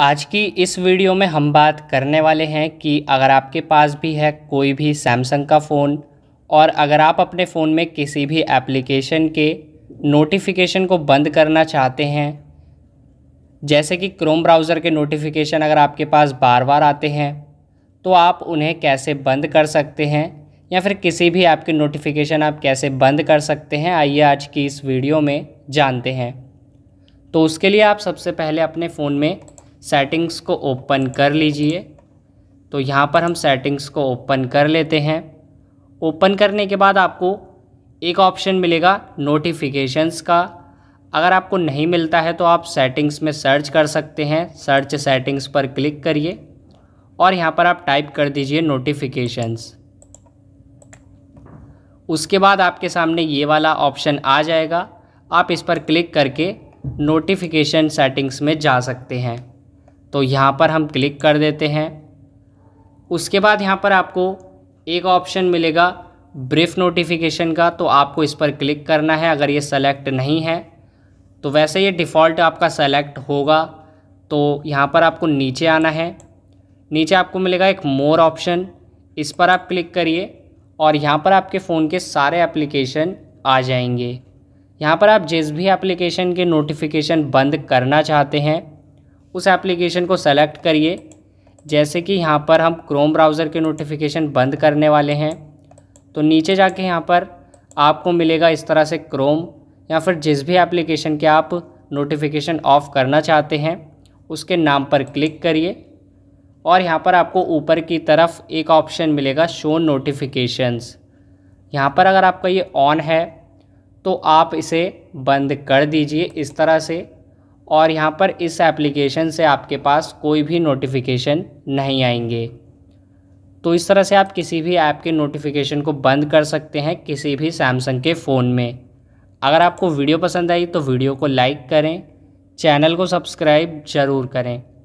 आज की इस वीडियो में हम बात करने वाले हैं कि अगर आपके पास भी है कोई भी सैमसंग का फ़ोन और अगर आप अपने फ़ोन में किसी भी एप्लीकेशन के नोटिफिकेशन को बंद करना चाहते हैं जैसे कि क्रोम ब्राउज़र के नोटिफिकेशन अगर आपके पास बार बार आते हैं तो आप उन्हें कैसे बंद कर सकते हैं या फिर किसी भी ऐप के नोटिफिकेशन आप कैसे बंद कर सकते हैं आइए आज की इस वीडियो में जानते हैं तो उसके लिए आप सबसे पहले अपने फ़ोन में सेटिंग्स को ओपन कर लीजिए तो यहाँ पर हम सेटिंग्स को ओपन कर लेते हैं ओपन करने के बाद आपको एक ऑप्शन मिलेगा नोटिफिकेशंस का अगर आपको नहीं मिलता है तो आप सेटिंग्स में सर्च कर सकते हैं सर्च सेटिंग्स पर क्लिक करिए और यहाँ पर आप टाइप कर दीजिए नोटिफिकेशंस उसके बाद आपके सामने ये वाला ऑप्शन आ जाएगा आप इस पर क्लिक करके नोटिफिकेशन सेटिंग्स में जा सकते हैं तो यहाँ पर हम क्लिक कर देते हैं उसके बाद यहाँ पर आपको एक ऑप्शन मिलेगा ब्रीफ नोटिफिकेशन का तो आपको इस पर क्लिक करना है अगर ये सेलेक्ट नहीं है तो वैसे ये डिफ़ॉल्ट आपका सेलेक्ट होगा तो यहाँ पर आपको नीचे आना है नीचे आपको मिलेगा एक मोर ऑप्शन इस पर आप क्लिक करिए और यहाँ पर आपके फ़ोन के सारे एप्लीकेशन आ जाएंगे यहाँ पर आप जिस भी एप्लीकेशन के नोटिफिकेशन बंद करना चाहते हैं उस एप्लीकेशन को सेलेक्ट करिए जैसे कि यहाँ पर हम क्रोम ब्राउज़र के नोटिफिकेशन बंद करने वाले हैं तो नीचे जाके यहाँ पर आपको मिलेगा इस तरह से क्रोम या फिर जिस भी एप्लीकेशन के आप नोटिफिकेशन ऑफ़ करना चाहते हैं उसके नाम पर क्लिक करिए और यहाँ पर आपको ऊपर की तरफ एक ऑप्शन मिलेगा शो नोटिफिकेशंस यहाँ पर अगर आपका ये ऑन है तो आप इसे बंद कर दीजिए इस तरह से और यहाँ पर इस एप्लीकेशन से आपके पास कोई भी नोटिफिकेशन नहीं आएंगे तो इस तरह से आप किसी भी ऐप के नोटिफिकेशन को बंद कर सकते हैं किसी भी सैमसंग के फ़ोन में अगर आपको वीडियो पसंद आई तो वीडियो को लाइक करें चैनल को सब्सक्राइब ज़रूर करें